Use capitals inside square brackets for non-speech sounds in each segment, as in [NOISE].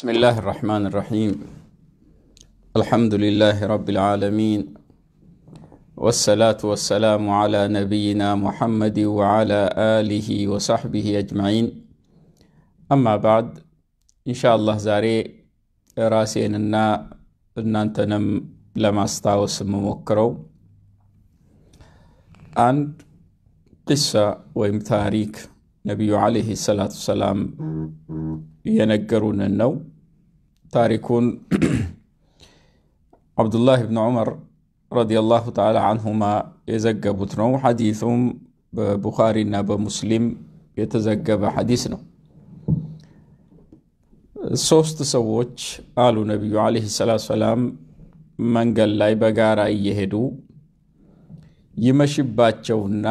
بسم الله الرحمن الرحيم الحمد لله رب العالمين والصلاة والسلام على نبينا محمد وعلى آله وصحبه أجمعين أما بعد إن شاء الله زاري نم لما ለማስታወስ የምሞክረው አንድ أن قصة ታሪክ نبي عليه الصلاة والسلام ينقرون النوم ታሪኩን [CLEARS THROAT] አብዱላህ ብን ዑመር ረዲየላሁ ተዓላ አንሁማ የዘገቡት ነው። ሐዲሱም በቡኻሪ እና በሙስሊም የተዘገበ ሐዲስ ነው። ሶስት ሰዎች አሉ ነቢዩ ዓለይሂ ሰላቱ ሰላም መንገድ ላይ በጋራ እየሄዱ ይመሽባቸውና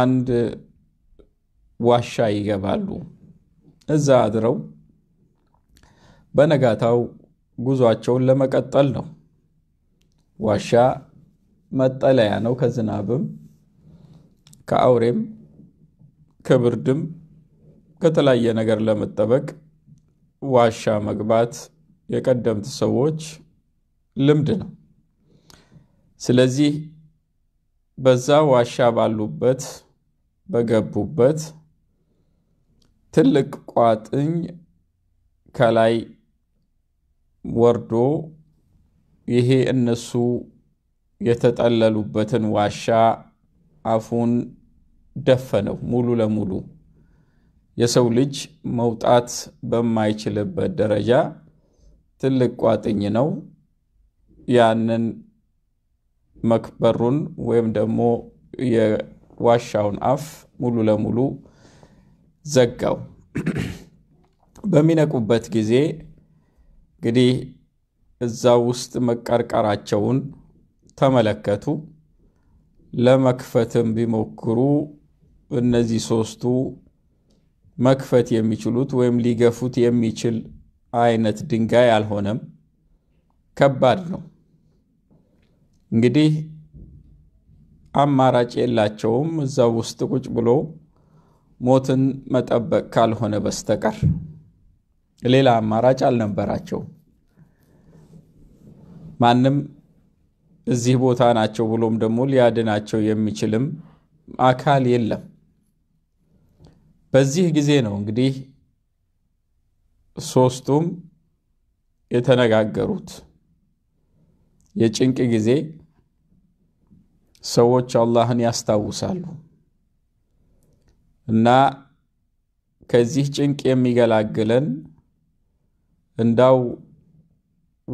አንድ ዋሻ ይገባሉ። እዛ አድረው በነጋታው ጉዟቸውን ለመቀጠል ነው። ዋሻ መጠለያ ነው ከዝናብም ከአውሬም ከብርድም ከተለያየ ነገር ለመጠበቅ ዋሻ መግባት የቀደምት ሰዎች ልምድ ነው። ስለዚህ በዛ ዋሻ ባሉበት በገቡበት ትልቅ ቋጥኝ ከላይ ወርዶ ይሄ እነሱ የተጠለሉበትን ዋሻ አፉን ደፈነው ሙሉ ለሙሉ የሰው ልጅ መውጣት በማይችልበት ደረጃ ትልቅ ቋጥኝ ነው። ያንን መክበሩን ወይም ደግሞ የዋሻውን አፍ ሙሉ ለሙሉ ዘጋው። በሚነቁበት ጊዜ እንግዲህ እዛ ውስጥ መቀርቀራቸውን ተመለከቱ። ለመክፈትም ቢሞክሩ እነዚህ ሶስቱ መክፈት የሚችሉት ወይም ሊገፉት የሚችል አይነት ድንጋይ አልሆነም። ከባድ ነው። እንግዲህ አማራጭ የላቸውም እዛ ውስጥ ቁጭ ብሎ ሞትን መጠበቅ ካልሆነ በስተቀር ሌላ አማራጭ አልነበራቸውም። ማንም እዚህ ቦታ ናቸው ብሎም ደግሞ ሊያድናቸው የሚችልም አካል የለም። በዚህ ጊዜ ነው እንግዲህ ሶስቱም የተነጋገሩት የጭንቅ ጊዜ ሰዎች አላህን ያስታውሳሉ እና ከዚህ ጭንቅ የሚገላግለን እንዳው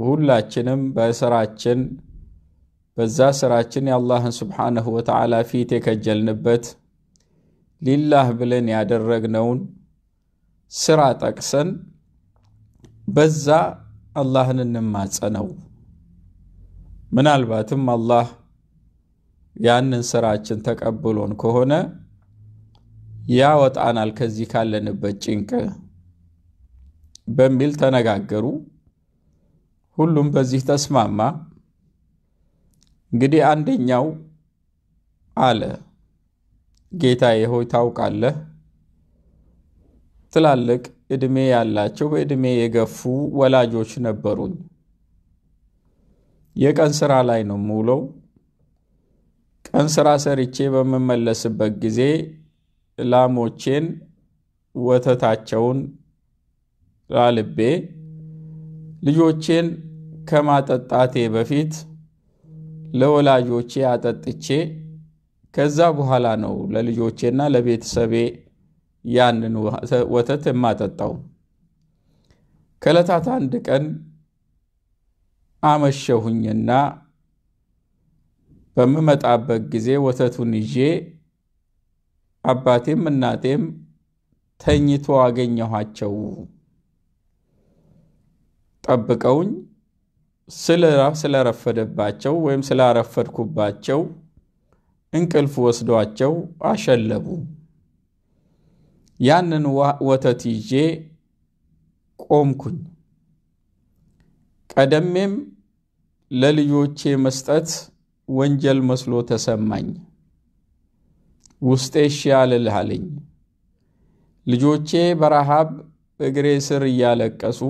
ሁላችንም በስራችን በዛ ስራችን የአላህን ስብሓነሁ ወተዓላ ፊት የከጀልንበት ሊላህ ብለን ያደረግነውን ስራ ጠቅሰን በዛ አላህን እንማጸነው። ምናልባትም አላህ ያንን ስራችን ተቀብሎን ከሆነ ያወጣናል ከዚህ ካለንበት ጭንቅ በሚል ተነጋገሩ። ሁሉም በዚህ ተስማማ። እንግዲህ አንደኛው አለ ጌታዬ ሆይ ታውቃለህ፣ ትላልቅ ዕድሜ ያላቸው በዕድሜ የገፉ ወላጆች ነበሩኝ። የቀን ስራ ላይ ነው የምውለው። ቀን ስራ ሰርቼ በምመለስበት ጊዜ ላሞቼን ወተታቸውን ላልቤ ልጆቼን ከማጠጣቴ በፊት ለወላጆቼ አጠጥቼ ከዛ በኋላ ነው ለልጆቼና ለቤተሰቤ ያንን ወተት የማጠጣው። ከዕለታት አንድ ቀን አመሸሁኝና በምመጣበት ጊዜ ወተቱን ይዤ አባቴም እናቴም ተኝቶ አገኘኋቸው። ጠብቀውኝ ስለረፈደባቸው ወይም ስላረፈድኩባቸው እንቅልፍ ወስዷቸው አሸለቡ። ያንን ወተት ይዤ ቆምኩኝ። ቀደሜም ለልጆቼ መስጠት ወንጀል መስሎ ተሰማኝ። ውስጤ እሺ አልልሃለኝ። ልጆቼ በረሃብ እግሬ ስር እያለቀሱ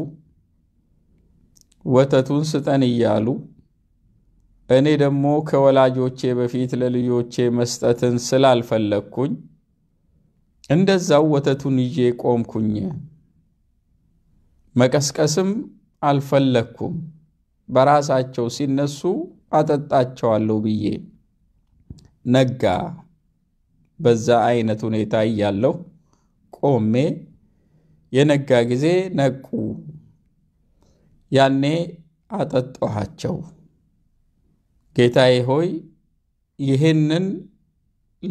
ወተቱን ስጠን እያሉ እኔ ደግሞ ከወላጆቼ በፊት ለልጆቼ መስጠትን ስላልፈለግኩኝ እንደዛው ወተቱን ይዤ ቆምኩኝ። መቀስቀስም አልፈለግኩም። በራሳቸው ሲነሱ አጠጣቸዋለሁ ብዬ ነጋ። በዛ አይነት ሁኔታ እያለሁ ቆሜ የነጋ ጊዜ ነቁ። ያኔ አጠጣኋቸው ጌታዬ ሆይ ይህንን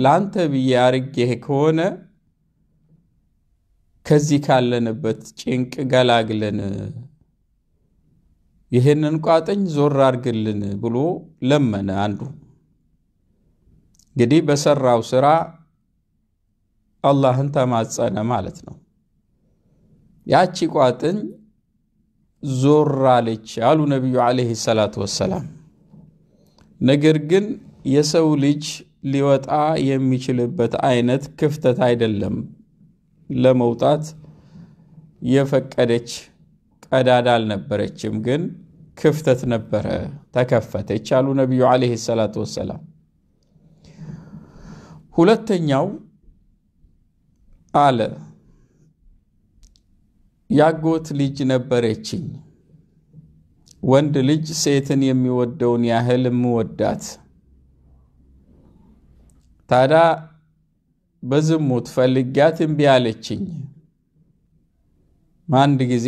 ላንተ ብዬ አርጌህ ከሆነ ከዚህ ካለንበት ጭንቅ ገላግለን፣ ይህንን ቋጥኝ ዞር አርግልን ብሎ ለመነ። አንዱ እንግዲህ በሰራው ስራ አላህን ተማጸነ ማለት ነው። ያቺ ቋጥኝ ዞር አለች አሉ ነቢዩ ዓለይሂ ሰላቱ ወሰላም። ነገር ግን የሰው ልጅ ሊወጣ የሚችልበት አይነት ክፍተት አይደለም። ለመውጣት የፈቀደች ቀዳዳ አልነበረችም፣ ግን ክፍተት ነበረ፣ ተከፈተች አሉ ነቢዩ ዓለይሂ ሰላቱ ወሰላም። ሁለተኛው አለ ያጎት ልጅ ነበረችኝ። ወንድ ልጅ ሴትን የሚወደውን ያህል የምወዳት። ታዳ በዝሙት ፈልጊያት እምቢ አለችኝ። አንድ ጊዜ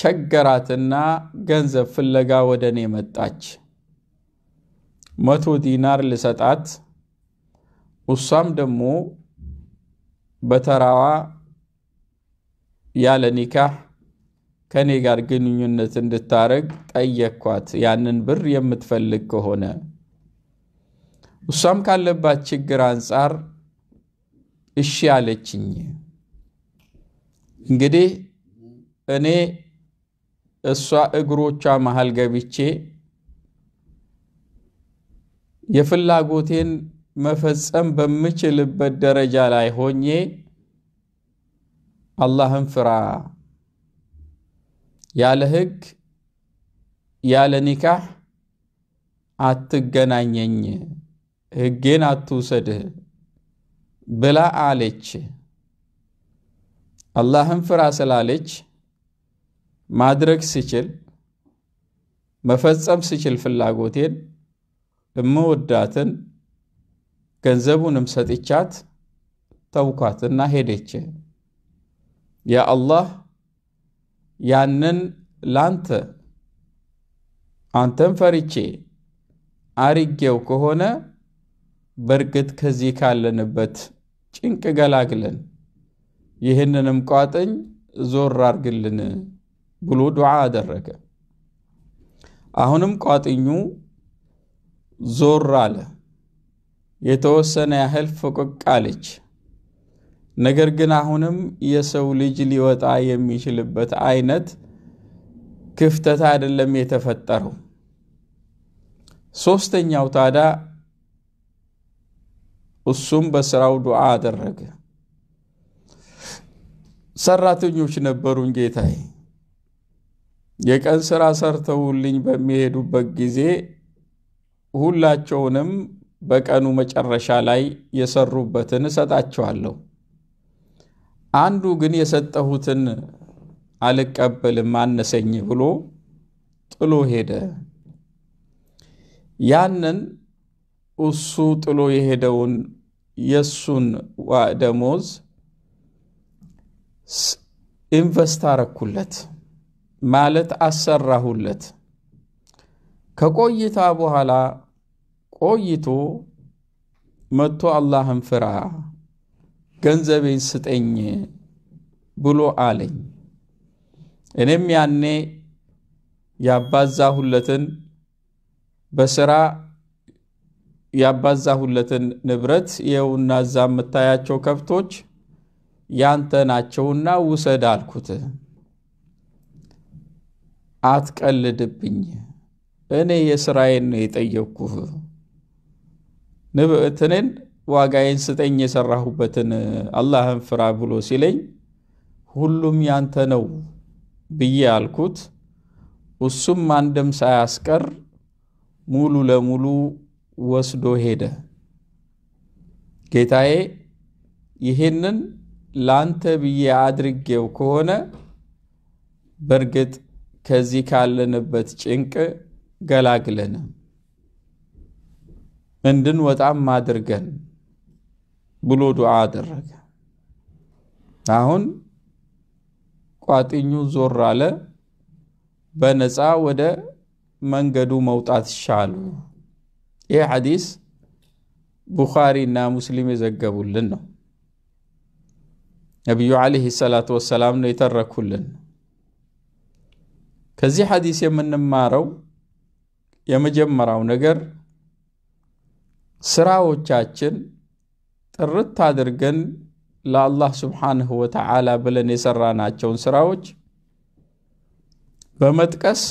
ቸገራትና ገንዘብ ፍለጋ ወደ እኔ መጣች። መቶ ዲናር ልሰጣት፣ እሷም ደግሞ በተራዋ ያለ ኒካህ ከእኔ ጋር ግንኙነት እንድታረግ ጠየቅኳት፣ ያንን ብር የምትፈልግ ከሆነ እሷም ካለባት ችግር አንጻር እሺ አለችኝ። እንግዲህ እኔ እሷ እግሮቿ መሃል ገብቼ የፍላጎቴን መፈጸም በምችልበት ደረጃ ላይ ሆኜ አላህን ፍራ። ያለ ህግ ያለ ኒካህ አትገናኘኝ፣ ህጌን አትውሰድህ ብላ አለች። አላህን ፍራ ስላለች ማድረግ ስችል መፈጸም ስችል ፍላጎቴን እምወዳትን ገንዘቡንም ሰጥቻት ተውኳትና ሄደች። የአላህ ያንን ላንተ አንተን ፈርቼ አርጌው ከሆነ በእርግጥ ከዚህ ካለንበት ጭንቅ ገላግለን ይህንንም ቋጥኝ ዞር አርግልን ብሎ ዱዓ አደረገ። አሁንም ቋጥኙ ዞር አለ። የተወሰነ ያህል ፈቆቅ አለች። ነገር ግን አሁንም የሰው ልጅ ሊወጣ የሚችልበት አይነት ክፍተት አይደለም የተፈጠረው። ሶስተኛው ታዳ እሱም በስራው ዱዓ አደረገ። ሰራተኞች ነበሩን ጌታዬ የቀን ስራ ሰርተውልኝ በሚሄዱበት ጊዜ ሁላቸውንም በቀኑ መጨረሻ ላይ የሰሩበትን እሰጣቸዋለሁ። አንዱ ግን የሰጠሁትን አልቀበልም አነሰኝ ብሎ ጥሎ ሄደ። ያንን እሱ ጥሎ የሄደውን የእሱን ደሞዝ ኢንቨስት አረኩለት ማለት አሰራሁለት። ከቆይታ በኋላ ቆይቶ መጥቶ አላህን ፍራ ገንዘቤን ስጠኝ ብሎ አለኝ። እኔም ያኔ ያባዛሁለትን በስራ ያባዛሁለትን ንብረት የውና እዛ የምታያቸው ከብቶች ያንተ ናቸውና ውሰድ አልኩት። አትቀልድብኝ፣ እኔ የስራዬን ነው የጠየቅኩህ። ንብእትኔን ዋጋዬን ስጠኝ የሰራሁበትን አላህን ፍራ ብሎ ሲለኝ ሁሉም ያንተ ነው ብዬ አልኩት። እሱም አንድም ሳያስቀር ሙሉ ለሙሉ ወስዶ ሄደ። ጌታዬ ይህንን ላንተ ብዬ አድርጌው ከሆነ በእርግጥ ከዚህ ካለንበት ጭንቅ ገላግለን እንድንወጣም አድርገን ብሎ ዱዓ አደረገ። አሁን ቋጥኙ ዞር አለ። በነፃ ወደ መንገዱ መውጣት ይሻሉ። ይህ ሐዲስ ቡኻሪ እና ሙስሊም የዘገቡልን ነው። ነቢዩ ዓለይሂ ሰላቱ ወሰላም ነው የተረኩልን። ከዚህ ሐዲስ የምንማረው የመጀመሪያው ነገር ስራዎቻችን ጥርት አድርገን ለአላህ ስብሓንሁ ወተዓላ ብለን የሰራናቸውን ስራዎች በመጥቀስ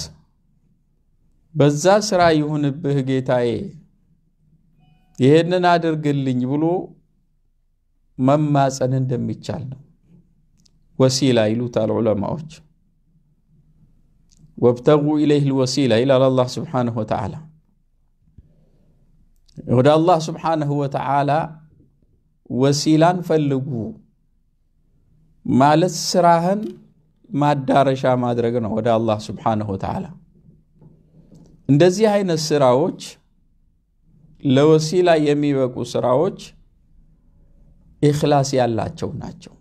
በዛ ስራ ይሁንብህ ጌታዬ፣ ይህንን አድርግልኝ ብሎ መማፀን እንደሚቻል ነው። ወሲላ ይሉታል ዑለማዎች። ወብተጉ ኢለይህ ልወሲላ ይላል አላህ ስብሓንሁ ወተዓላ ወደ አላህ ስብሓንሁ ወተዓላ ወሲላን ፈልጉ ማለት ስራህን ማዳረሻ ማድረግ ነው ወደ አላህ ስብሓንሁ ወተዓላ። እንደዚህ አይነት ስራዎች ለወሲላ የሚበቁ ስራዎች ኢክላስ ያላቸው ናቸው።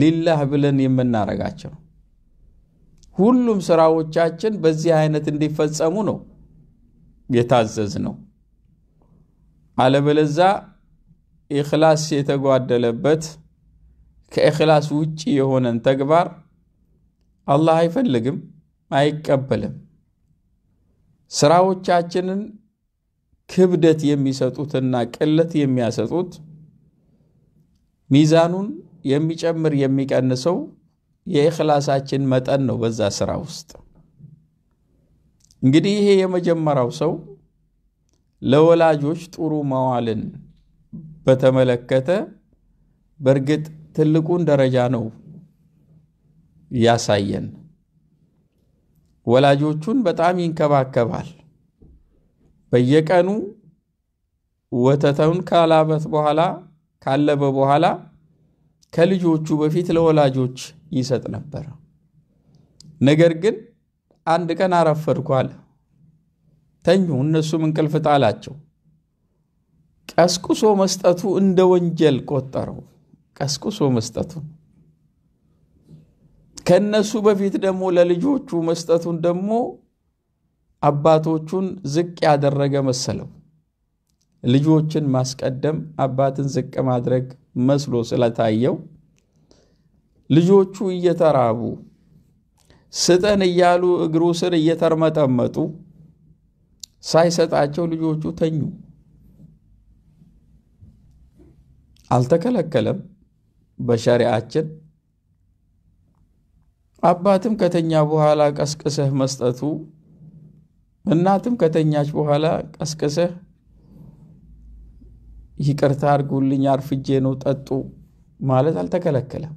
ሊላህ ብለን የምናረጋቸው ሁሉም ስራዎቻችን በዚህ አይነት እንዲፈጸሙ ነው የታዘዝ ነው። አለበለዛ ኢኽላስ የተጓደለበት ከኢኽላስ ውጭ የሆነን ተግባር አላህ አይፈልግም፣ አይቀበልም። ስራዎቻችንን ክብደት የሚሰጡትና ቅለት የሚያሰጡት ሚዛኑን የሚጨምር የሚቀንሰው የኢኽላሳችን መጠን ነው። በዛ ስራ ውስጥ እንግዲህ ይሄ የመጀመሪያው ሰው ለወላጆች ጥሩ መዋልን በተመለከተ በእርግጥ ትልቁን ደረጃ ነው ያሳየን። ወላጆቹን በጣም ይንከባከባል። በየቀኑ ወተተውን ካላበት በኋላ ካለበ በኋላ ከልጆቹ በፊት ለወላጆች ይሰጥ ነበር። ነገር ግን አንድ ቀን አረፈድኩ አለ። ተኙ፣ እነሱም እንቅልፍ ጣላቸው። ቀስቁሶ መስጠቱ እንደ ወንጀል ቆጠረው። ቀስቁሶ መስጠቱ ከነሱ በፊት ደግሞ ለልጆቹ መስጠቱን ደግሞ አባቶቹን ዝቅ ያደረገ መሰለው። ልጆችን ማስቀደም አባትን ዝቅ ማድረግ መስሎ ስለታየው ልጆቹ እየተራቡ ስጠን እያሉ እግሩ ስር እየተርመጠመጡ ሳይሰጣቸው ልጆቹ ተኙ። አልተከለከለም በሸሪአችን አባትም ከተኛ በኋላ ቀስቅሰህ መስጠቱ፣ እናትም ከተኛች በኋላ ቀስቅሰህ ይቅርታ አድርጉልኝ አርፍጄ ነው ጠጡ ማለት አልተከለከለም።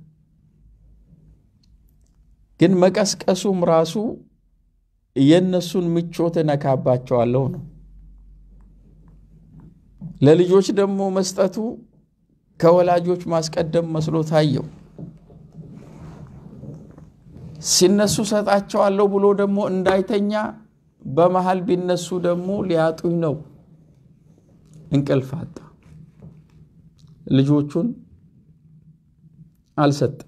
ግን መቀስቀሱም ራሱ የእነሱን ምቾት እነካባቸዋለሁ ነው። ለልጆች ደግሞ መስጠቱ ከወላጆች ማስቀደም መስሎ ታየው። ሲነሱ ሰጣቸዋለሁ ብሎ ደግሞ እንዳይተኛ በመሀል ቢነሱ ደግሞ ሊያጡኝ ነው። እንቅልፍ አጣ። ልጆቹን አልሰጥም፣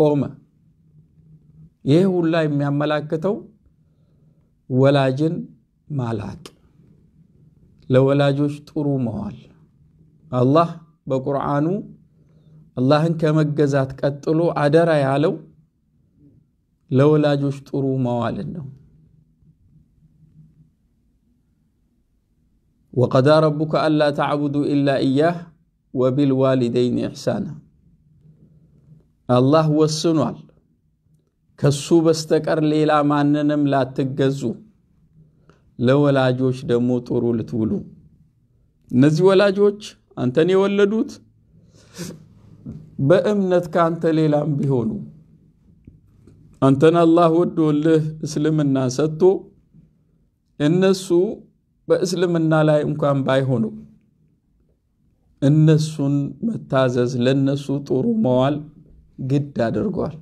ቆመ። ይህ ሁላ የሚያመላክተው ወላጅን ማላቅ፣ ለወላጆች ጥሩ መዋል አላህ በቁርአኑ አላህን ከመገዛት ቀጥሎ አደራ ያለው ለወላጆች ጥሩ መዋልን ነው ወቀዳ ረቡከ አላ ተዕቡዱ ኢላ እያህ ወቢልዋሊደይን ኢሕሳና አላህ ወስኗል ከሱ በስተቀር ሌላ ማንንም ላትገዙ ለወላጆች ደግሞ ጥሩ ልትውሉ እነዚህ ወላጆች አንተን የወለዱት በእምነት ከአንተ ሌላም ቢሆኑ አንተን አላህ ወዶልህ እስልምና ሰጥቶ እነሱ በእስልምና ላይ እንኳን ባይሆኑ እነሱን መታዘዝ ለነሱ ጥሩ መዋል ግድ አድርጓል።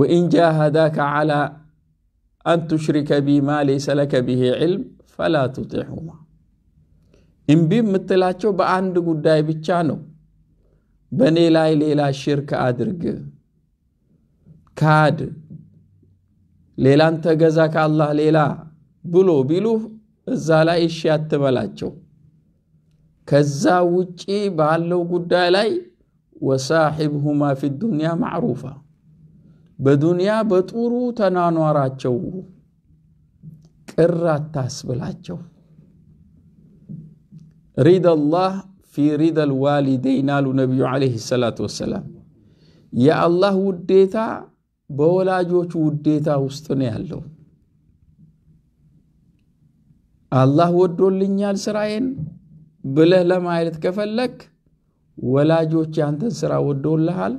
ወኢን ጃሃዳከ ዓላ አን ቱሽሪከ ቢ ማ ሌሰ ለከ ብሄ ዕልም ፈላ ቱጢሑማ እምቢ የምትላቸው በአንድ ጉዳይ ብቻ ነው። በእኔ ላይ ሌላ ሽርክ አድርግ፣ ካድ፣ ሌላን ተገዛ ከአላህ ሌላ ብሎ ቢሉህ እዛ ላይ እሺ አትበላቸው። ከዛ ውጪ ባለው ጉዳይ ላይ ወሳሒብሁማ ፊ ዱንያ ማዕሩፋ፣ በዱንያ በጥሩ ተናኗራቸው፣ ቅር አታስብላቸው። رضا الله في رضا الوالدين على النبي عليه الصلاة والسلام يا الله وديتا بولا جوش وديتا وستني اللو الله ودو اللي نيال سرائن بله لما عيرت كفلك ولا جوش يانت سرا ودو اللحال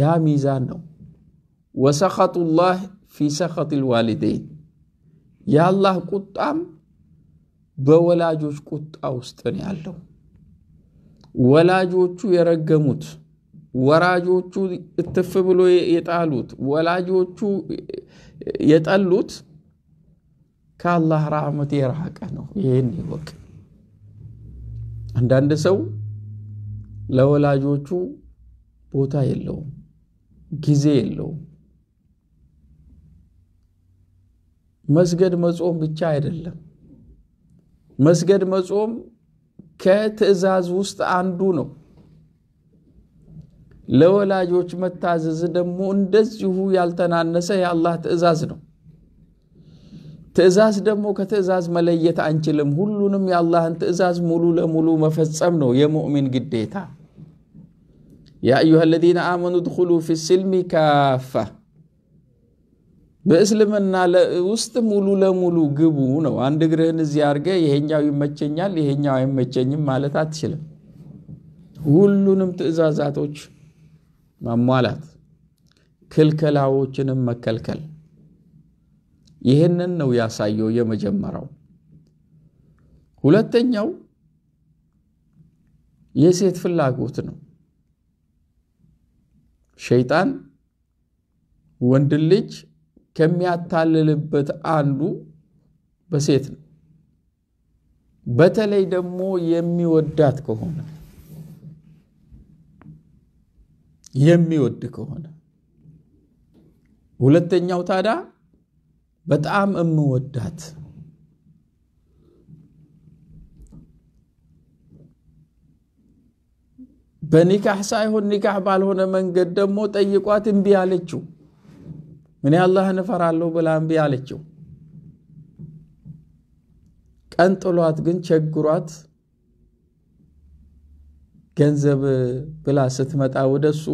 يا ميزان نو وسخط الله في سخط الوالدين يا الله قطام በወላጆች ቁጣ ውስጥ ነው ያለው። ወላጆቹ የረገሙት፣ ወራጆቹ እትፍ ብሎ የጣሉት፣ ወላጆቹ የጠሉት ከአላህ ራህመት የራቀ ነው። ይህን ይወቅ። አንዳንድ ሰው ለወላጆቹ ቦታ የለውም፣ ጊዜ የለውም። መስገድ መጾም ብቻ አይደለም መስገድ መጾም ከትእዛዝ ውስጥ አንዱ ነው። ለወላጆች መታዘዝ ደግሞ እንደዚሁ ያልተናነሰ የአላህ ትእዛዝ ነው። ትእዛዝ ደግሞ ከትእዛዝ መለየት አንችልም። ሁሉንም የአላህን ትእዛዝ ሙሉ ለሙሉ መፈጸም ነው የሙእሚን ግዴታ። ያ አዩሃ ለዚነ አመኑ ድኩሉ ፊ ስልሚ ካፋ በእስልምና ውስጥ ሙሉ ለሙሉ ግቡ ነው። አንድ እግርህን እዚህ አድርገ ይሄኛው ይመቸኛል ይሄኛው አይመቸኝም ማለት አትችልም። ሁሉንም ትዕዛዛቶች ማሟላት፣ ክልከላዎችንም መከልከል። ይህንን ነው ያሳየው የመጀመሪያው። ሁለተኛው የሴት ፍላጎት ነው። ሸይጣን ወንድ ልጅ ከሚያታልልበት አንዱ በሴት ነው። በተለይ ደግሞ የሚወዳት ከሆነ የሚወድ ከሆነ ሁለተኛው ታዲያ በጣም እምወዳት በኒካህ ሳይሆን ኒካህ ባልሆነ መንገድ ደግሞ ጠይቋት እምቢ አለችው። እኔ አላህን እፈራለሁ ብላ እምቢ አለችው። ቀን ጥሏት ግን ቸግሯት ገንዘብ ብላ ስትመጣ ወደሱ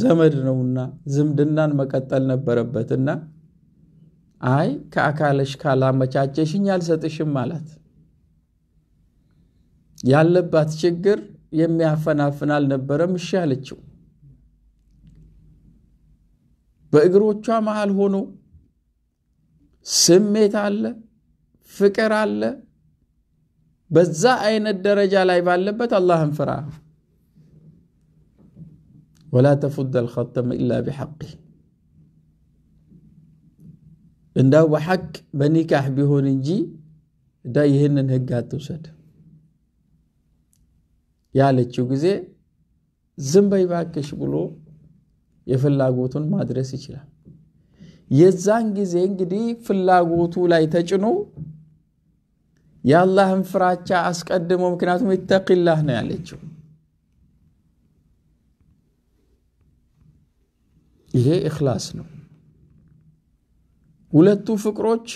ዘመድ ነውና ዝምድናን መቀጠል ነበረበትና አይ ከአካለሽ ካላመቻቸሽኝ አልሰጥሽም አላት። ያለባት ችግር የሚያፈናፍን አልነበረም። እሺ አለችው። በእግሮቿ መሃል ሆኖ ስሜት አለ፣ ፍቅር አለ። በዛ አይነት ደረጃ ላይ ባለበት አላህን ፍራ። ወላ ተፉደ ልከተመ ኢላ ቢሐቂ እንዳው በሐቅ በኒካህ ቢሆን እንጂ እንዳ ይህንን ህግ አትውሰድ ያለችው ጊዜ ዝም በይ እባክሽ ብሎ የፍላጎቱን ማድረስ ይችላል። የዛን ጊዜ እንግዲህ ፍላጎቱ ላይ ተጭኖ የአላህን ፍራቻ አስቀድሞ ምክንያቱም ይተቂላህ ነው ያለችው። ይሄ እክላስ ነው። ሁለቱ ፍቅሮች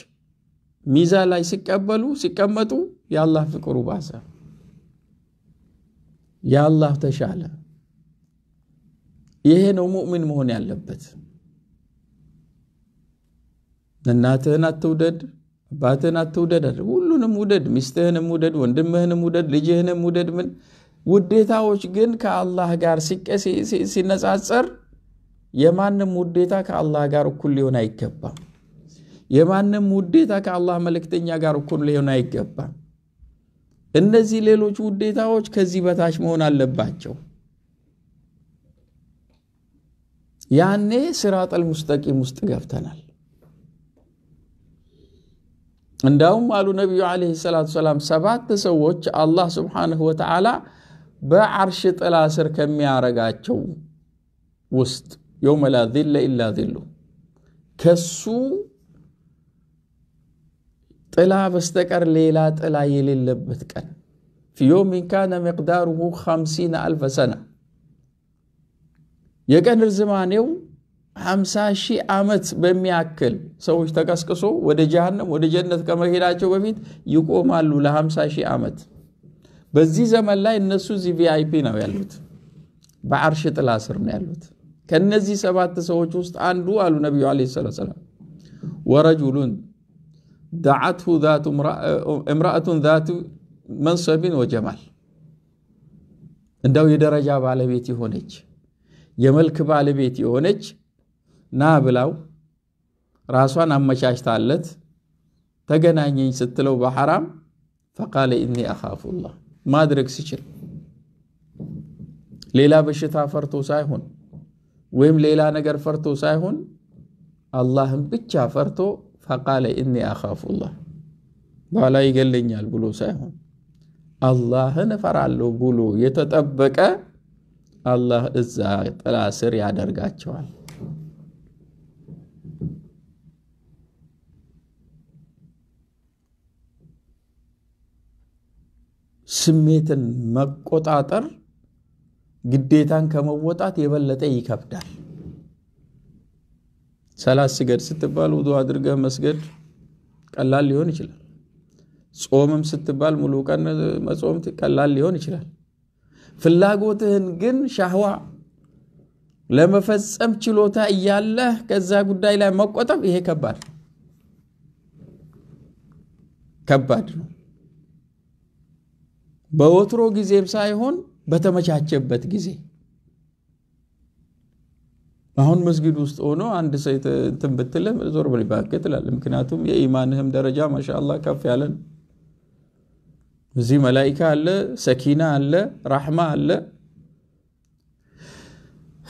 ሚዛ ላይ ሲቀበሉ ሲቀመጡ የአላህ ፍቅሩ ባሰ፣ የአላህ ተሻለ። ይሄ ነው ሙእሚን መሆን ያለበት። እናትህን አትውደድ፣ አባትህን አትውደድ፣ ሁሉንም ውደድ፣ ሚስትህንም ውደድ፣ ወንድምህንም ውደድ፣ ልጅህንም ውደድ። ምን ውዴታዎች ግን ከአላህ ጋር ሲነጻጸር የማንም ውዴታ ከአላህ ጋር እኩል ሊሆን አይገባም። የማንም ውዴታ ከአላህ መልእክተኛ ጋር እኩል ሊሆን አይገባም። እነዚህ ሌሎች ውዴታዎች ከዚህ በታች መሆን አለባቸው። ያኔ ሲራጠል ሙስጠቂም ውስጥ ገብተናል። እንዳውም አሉ ነቢዩ ዓለይሂ ሰላቱ ሰላም ሰባት ሰዎች አላህ ስብሓነሁ ወተዓላ በዓርሽ ጥላ ስር ከሚያረጋቸው ውስጥ የውመ ላ ዚለ ኢላ ዚሉ ከሱ ጥላ በስተቀር ሌላ ጥላ የሌለበት ቀን ፊ ዮውሚን ካነ ሚቅዳሩሁ ኸምሲነ አልፈ ሰና የቀን ርዝማኔው ሀምሳ ሺህ ዓመት በሚያክል ሰዎች ተቀስቅሶ ወደ ጀሃነም ወደ ጀነት ከመሄዳቸው በፊት ይቆማሉ ለሀምሳ ሺህ ዓመት። በዚህ ዘመን ላይ እነሱ እዚህ ቪአይፒ ነው ያሉት፣ በአርሽ ጥላ ስር ነው ያሉት። ከነዚህ ሰባት ሰዎች ውስጥ አንዱ አሉ ነቢዩ ለ ሰላቱ ወሰላም ወረጁሉን ዳዓትሁ እምራአቱን ዛቱ መንሰቢን ወጀማል፣ እንደው የደረጃ ባለቤት የሆነች يملك بالبيت يونج نابلاو راسوان أمشاش تالت تغنى ينج ستلو بحرام فقال إني أخاف الله ما درك سيشل ليلا بشتا فرتو سايحون ويم ليلا نگر فرتو سايحون اللهم بچا فرتو فقال إني أخاف الله بالا يقل لنيال بلو سايحون اللهم فرعلو بلو يتطبق يتطبق አላህ እዛ ጥላ ስር ያደርጋቸዋል። ስሜትን መቆጣጠር ግዴታን ከመወጣት የበለጠ ይከብዳል። ሰላት ስገድ ስትባል ውዱ አድርገህ መስገድ ቀላል ሊሆን ይችላል። ጾምም ስትባል ሙሉ ቀን መጾም ቀላል ሊሆን ይችላል። ፍላጎትህን ግን ሻህዋ ለመፈጸም ችሎታ እያለህ ከዛ ጉዳይ ላይ መቆጠብ ይሄ ከባድ ከባድ ነው። በወትሮ ጊዜም ሳይሆን በተመቻቸበት ጊዜ አሁን መስጊድ ውስጥ ሆኖ አንድ ሰው እንትን ብትልህ ዞር በል እባክህ ትላለህ። ምክንያቱም የኢማንህም ደረጃ ማሻላ ከፍ ያለ ነው። እዚህ መላይካ አለ፣ ሰኪና አለ፣ ራሕማ አለ።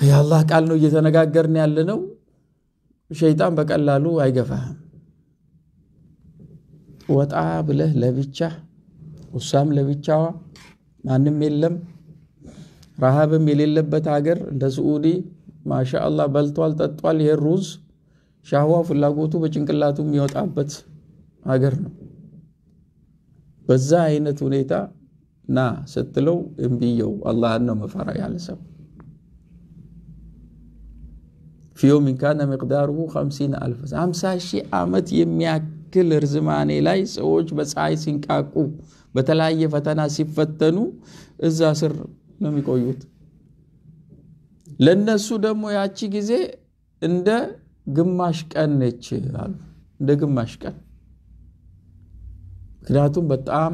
የአላህ ቃል ነው እየተነጋገርን ያለ ነው። ሸይጣን በቀላሉ አይገፋህም። ወጣ ብለህ ለብቻ ውሳም ለብቻዋ ማንም የለም ረሃብም የሌለበት ሀገር እንደ ስዑዲ ማሻአላህ በልቷል ጠጧል። ይሄ ሩዝ ሻህዋ ፍላጎቱ በጭንቅላቱ የሚወጣበት ሀገር ነው። በዛ አይነት ሁኔታ ና ስትለው እምቢየው አላህን ነው መፈራ ያለ ሰው ፊዮሚን ካነ ሚቅዳሩሁ ሀምሲን አልፍ ሀምሳ ሺህ ዓመት የሚያክል እርዝማኔ ላይ ሰዎች በፀሐይ ሲንቃቁ በተለያየ ፈተና ሲፈተኑ እዛ ስር ነው የሚቆዩት። ለነሱ ደግሞ ያቺ ጊዜ እንደ ግማሽ ቀን ነች አሉ። እንደ ግማሽ ቀን ምክንያቱም በጣም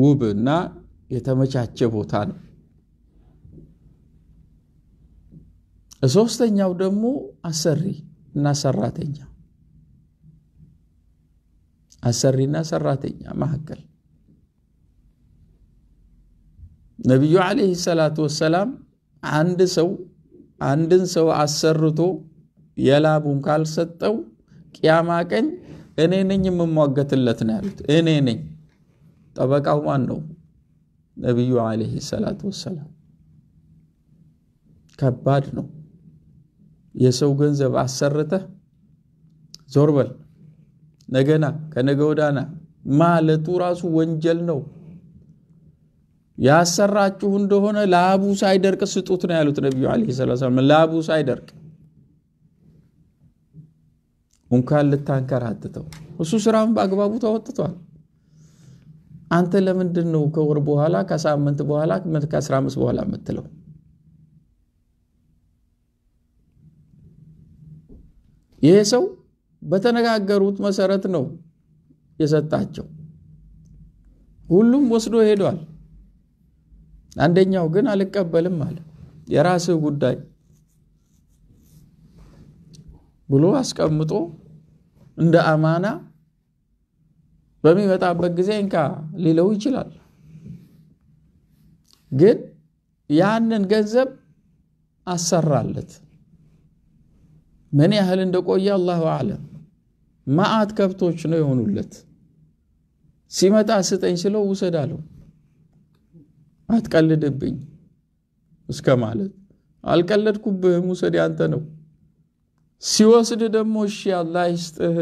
ውብ እና የተመቻቸ ቦታ ነው። ሶስተኛው ደግሞ አሰሪ እና ሰራተኛ እና ሰራተኛ መካከል ነቢዩ ዓለይሂ ሰላቱ ወሰላም አንድ ሰው አንድን ሰው አሰርቶ የላቡን ካልሰጠው ቅያማ ቀን እኔ ነኝ የምሟገትለት ነው ያሉት። እኔ ነኝ። ጠበቃው ማን ነው? ነቢዩ አለህ ሰላት ወሰላም። ከባድ ነው። የሰው ገንዘብ አሰርተ ዞርበል ነገና ከነገ ወዳና ማለቱ ራሱ ወንጀል ነው። ያሰራችሁ እንደሆነ ላቡ ሳይደርቅ ስጡት ነው ያሉት ነቢዩ ለ ላቡ ሳይደርቅ እንኳን ልታንከራትተው እሱ ስራም በአግባቡ ተወጥቷል። አንተ ለምንድን ነው ከወር በኋላ ከሳምንት በኋላ ከ15 በኋላ የምትለው? ይሄ ሰው በተነጋገሩት መሰረት ነው የሰጣቸው። ሁሉም ወስዶ ሄዷል። አንደኛው ግን አልቀበልም አለ። የራስህ ጉዳይ ብሎ አስቀምጦ እንደ አማና በሚመጣበት ጊዜ እንካ ሊለው ይችላል። ግን ያንን ገንዘብ አሰራለት። ምን ያህል እንደቆየ አላሁ አለም። ማአት ከብቶች ነው የሆኑለት። ሲመጣ ስጠኝ ስለው ውሰድ አለው። አትቀልድብኝ እስከ ማለት አልቀለድኩብህም፣ ውሰድ ያንተ ነው። ሲወስድ ደግሞ እሺ አላህ ይስጥህ፣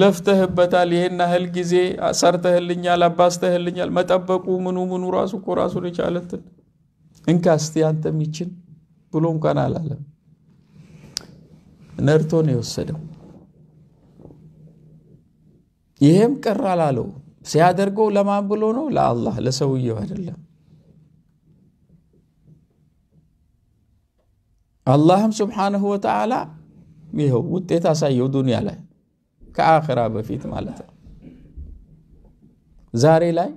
ለፍተህበታል፣ ይሄን ያህል ጊዜ ሰርተህልኛል፣ አባስተህልኛል። መጠበቁ ምኑ ምኑ ራሱ እኮ ራሱን የቻለትን እንካ እስቲ አንተም የሚችን ብሎ እንኳን አላለም። ነርቶ ነው የወሰደው። ይሄም ቅር አላለው። ሲያደርገው ለማን ብሎ ነው? ለአላህ ለሰውየው አይደለም። አላህም ስብሓንሁ ወተዓላ ይኸው ውጤት አሳየው ዱንያ ላይ ከአኸራ በፊት ማለት ነው። ዛሬ ላይ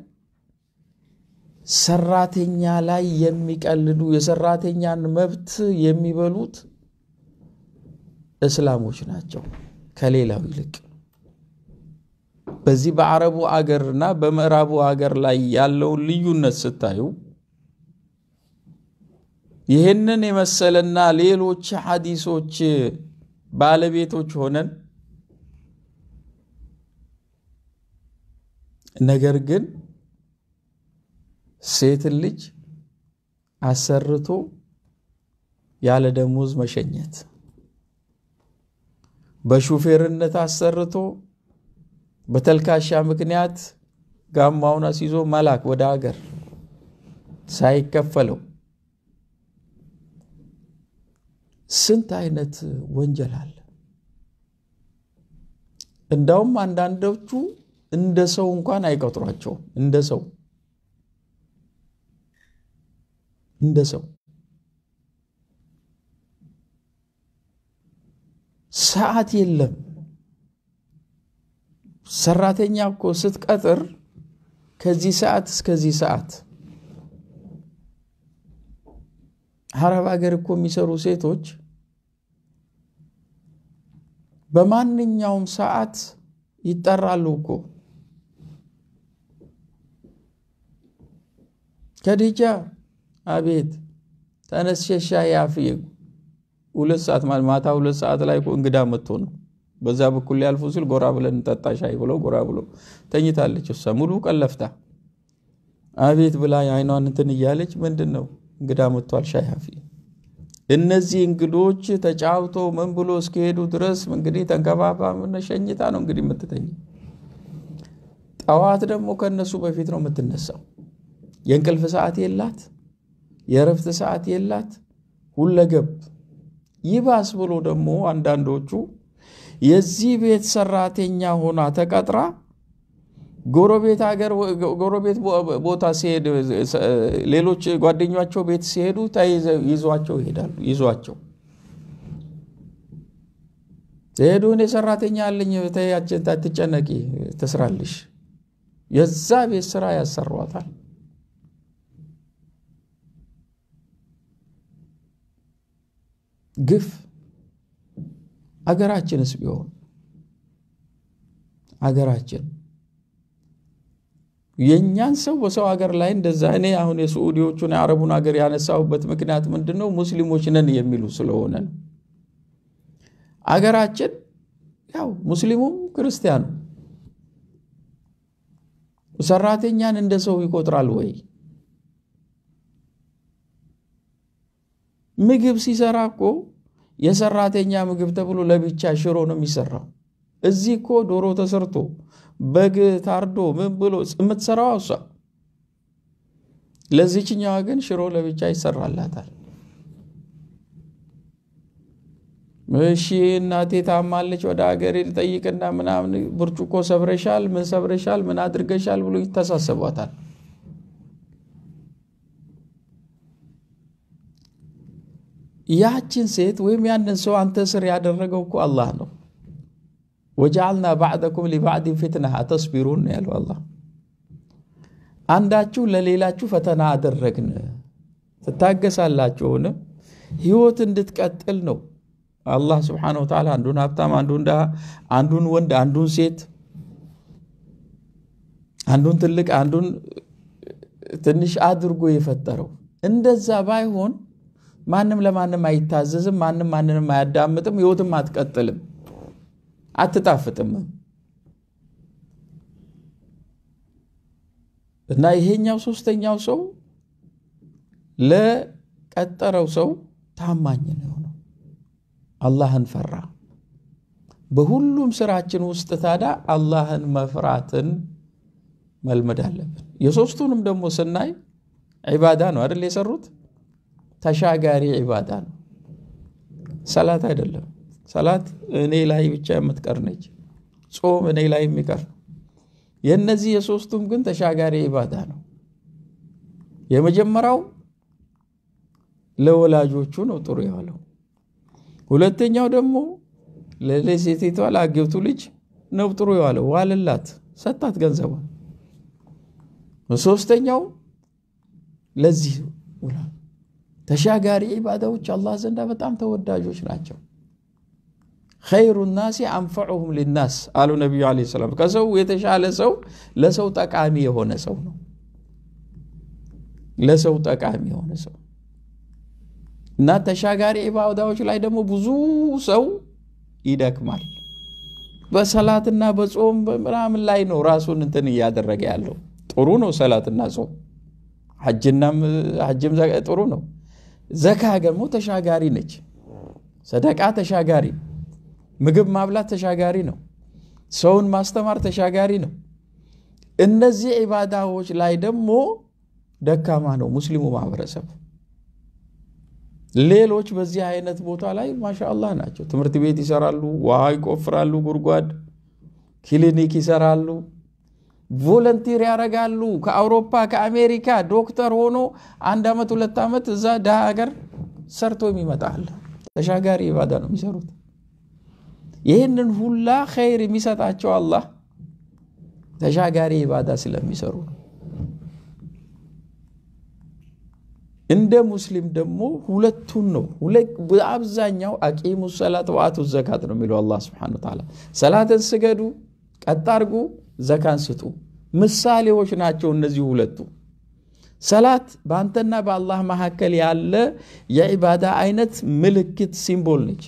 ሰራተኛ ላይ የሚቀልዱ የሰራተኛን መብት የሚበሉት እስላሞች ናቸው ከሌላው ይልቅ። በዚህ በአረቡ አገር በምዕራቡ አገር ላይ ያለውን ልዩነት ስታዩ ይህንን የመሰለና ሌሎች ሐዲሶች ባለቤቶች ሆነን ነገር ግን ሴትን ልጅ አሰርቶ ያለ ደሞዝ መሸኘት፣ በሹፌርነት አሰርቶ በተልካሻ ምክንያት ጋማውን አስይዞ መላክ ወደ አገር ሳይከፈለው ስንት አይነት ወንጀል አለ። እንዳውም አንዳንዶቹ እንደ ሰው እንኳን አይቀጥሯቸውም። እንደ ሰው እንደ ሰው ሰዓት የለም። ሰራተኛ እኮ ስትቀጥር ከዚህ ሰዓት እስከዚህ ሰዓት። አረብ ሀገር እኮ የሚሰሩ ሴቶች በማንኛውም ሰዓት ይጠራሉ እኮ ከዲጃ አቤት ተነሸሻ ያፍዬ ሁለት ሰዓት ማታ ሁለት ሰዓት ላይ እንግዳ መጥቶ ነው በዛ በኩል ሊያልፉ ሲል ጎራ ብለን እንጠጣ ሻይ ብለው ጎራ ብሎ ተኝታለች። እሷ ሙሉ ቀለፍታ አቤት ብላ አይኗን እንትን እያለች ምንድን ነው እንግዳ መጥቷል ሻይ አፍዬ እነዚህ እንግዶች ተጫውቶ ምን ብሎ እስከሄዱ ድረስ እንግዲህ ተንከባባ ሸኝታ ነው እንግዲህ የምትተኝ። ጠዋት ደግሞ ከእነሱ በፊት ነው የምትነሳው። የእንቅልፍ ሰዓት የላት፣ የእረፍት ሰዓት የላት። ሁለገብ ይባስ ብሎ ደግሞ አንዳንዶቹ የዚህ ቤት ሰራተኛ ሆና ተቀጥራ ጎረቤት ሀገር ጎረቤት ቦታ ሲሄድ ሌሎች ጓደኛቸው ቤት ሲሄዱ ይዟቸው ይሄዳሉ። ይዟቸው ሄዱ። እኔ ሰራተኛ አለኝ ተያችን ትጨነቂ ትስራልሽ። የዛ ቤት ስራ ያሰሯታል። ግፍ አገራችንስ ቢሆን አገራችን የእኛን ሰው በሰው ሀገር ላይ እንደዛ እኔ አሁን የስዑዲዎቹን የአረቡን ሀገር ያነሳሁበት ምክንያት ምንድን ነው? ሙስሊሞች ነን የሚሉ ስለሆነ ነው። አገራችን ያው ሙስሊሙም ክርስቲያኑ ሰራተኛን እንደ ሰው ይቆጥራል ወይ? ምግብ ሲሰራ እኮ የሰራተኛ ምግብ ተብሎ ለብቻ ሽሮ ነው የሚሰራው። እዚህ እኮ ዶሮ ተሰርቶ በግ ታርዶ ምን ብሎ የምትሰራው እሷ። ለዚችኛዋ ግን ሽሮ ለብቻ ይሰራላታል። እሺ እናቴ ታማለች፣ ወደ ሀገሬ ልጠይቅና ምናምን ብርጭቆ ሰብረሻል፣ ምን ሰብረሻል፣ ምን አድርገሻል ብሎ ይተሳሰቧታል። ያችን ሴት ወይም ያንን ሰው አንተ ስር ያደረገው እኮ አላህ ነው። ወጃአልና ባዕደኩም ሊባዕድን ፊትና አተስቢሩን ነው ያለው አላህ። አንዳችሁ ለሌላችሁ ፈተና አደረግን። ትታገሳላችሁን? ህይወት እንድትቀጥል ነው። አላህ ስብሓነሁ ወተዓላ አንዱን ሀብታም፣ አንዱን ድሃ፣ አንዱን ወንድ፣ አንዱን ሴት፣ አንዱን ትልቅ፣ አንዱን ትንሽ አድርጎ የፈጠረው። እንደዛ ባይሆን ማንም ለማንም አይታዘዝም፣ ማንም ማንንም አያዳምጥም፣ ህይወትም አትቀጥልም። አትጣፍጥም እና ይሄኛው ሶስተኛው ሰው ለቀጠረው ሰው ታማኝ ነው የሆነው። አላህን ፈራ። በሁሉም ስራችን ውስጥ ታዳ አላህን መፍራትን መልመድ አለብን። የሶስቱንም ደግሞ ስናይ ዒባዳ ነው አደል የሰሩት ተሻጋሪ ዒባዳ ነው፣ ሰላት አይደለም። ሰላት እኔ ላይ ብቻ የምትቀር ነች። ጾም እኔ ላይ የሚቀር የእነዚህ የሶስቱም ግን ተሻጋሪ ኢባዳ ነው። የመጀመሪያው ለወላጆቹ ነው ጥሩ የሆነው። ሁለተኛው ደግሞ ለሴቴቷ ለአጌቱ ልጅ ነው ጥሩ የዋለው። ዋልላት፣ ሰጣት ገንዘቧ ሶስተኛው ለዚህ ተሻጋሪ ኢባዳዎች አላህ ዘንዳ በጣም ተወዳጆች ናቸው። ኸይሩ ናሲ አንፈዑሁም ሊናስ አሉ ነቢዩ ዐለይሂ ሰላም። ከሰው የተሻለ ሰው ለሰው ጠቃሚ የሆነ ሰው ነው። ለሰው ጠቃሚ የሆነ ሰው እና ተሻጋሪ ኢባዳዎች ላይ ደግሞ ብዙ ሰው ይደክማል። በሰላትና በጾም ምናምን ላይ ነው ራሱን እንትን እያደረገ ያለው። ጥሩ ነው ሰላትና ጾም፣ ሐጅም ጥሩ ነው። ዘካ ደግሞ ተሻጋሪ ነች። ሰደቃ ተሻጋሪ ምግብ ማብላት ተሻጋሪ ነው። ሰውን ማስተማር ተሻጋሪ ነው። እነዚህ ዒባዳዎች ላይ ደግሞ ደካማ ነው ሙስሊሙ ማህበረሰብ። ሌሎች በዚህ አይነት ቦታ ላይ ማሻአላህ ናቸው። ትምህርት ቤት ይሰራሉ፣ ውሃ ይቆፍራሉ፣ ጉድጓድ፣ ክሊኒክ ይሰራሉ፣ ቮለንቲር ያደርጋሉ። ከአውሮፓ ከአሜሪካ ዶክተር ሆኖ አንድ ዓመት ሁለት ዓመት እዛ ዳ ሀገር ሰርቶ የሚመጣል። ተሻጋሪ ባዳ ነው የሚሰሩት። ይህንን ሁላ ኸይር የሚሰጣቸው አላህ ተሻጋሪ ኢባዳ ስለሚሰሩ ነው። እንደ ሙስሊም ደግሞ ሁለቱን ነው። አብዛኛው አቂሙ ሰላት ወአቱ ዘካት ነው የሚለው አላ ስብን ወተዓላ። ሰላትን ስገዱ፣ ቀጥ ዘካን ስጡ። ምሳሌዎች ናቸው እነዚህ ሁለቱ። ሰላት በአንተና በአላህ መካከል ያለ የኢባዳ አይነት ምልክት ሲምቦል ነች።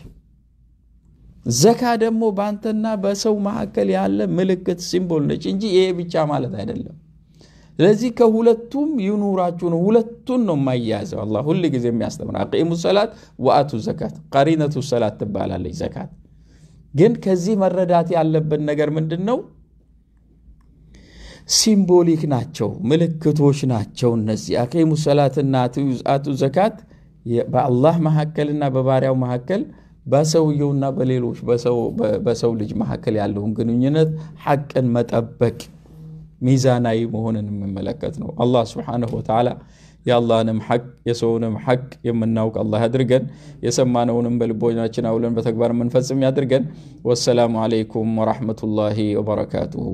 ዘካ ደግሞ በአንተና በሰው መካከል ያለ ምልክት ሲምቦል ነች እንጂ ይሄ ብቻ ማለት አይደለም። ስለዚህ ከሁለቱም ይኑራችሁ ነው። ሁለቱን ነው የማያያዘው። አላ ሁል ጊዜ የሚያስተምር አቂሙ ሰላት ወአቱ ዘካት፣ ቀሪነቱ ሰላት ትባላለች ዘካት። ግን ከዚህ መረዳት ያለበት ነገር ምንድን ነው? ሲምቦሊክ ናቸው፣ ምልክቶች ናቸው። እነዚህ አቂሙ ሰላትና አቱ ዘካት በአላህ መካከልና በባሪያው መካከል በሰውየውና በሌሎች በሰው ልጅ መካከል ያለውን ግንኙነት ሐቅን መጠበቅ ሚዛናዊ መሆንን የሚመለከት ነው። አላህ ስብሓነሁ ወተዓላ የአላህንም ሐቅ የሰውንም ሐቅ የምናውቅ አላህ ያድርገን። የሰማነውንም በልቦናችን አውለን በተግባር የምንፈጽም ያድርገን። ወሰላሙ ዓለይኩም ወራሕመቱላሂ ወበረካቱሁ።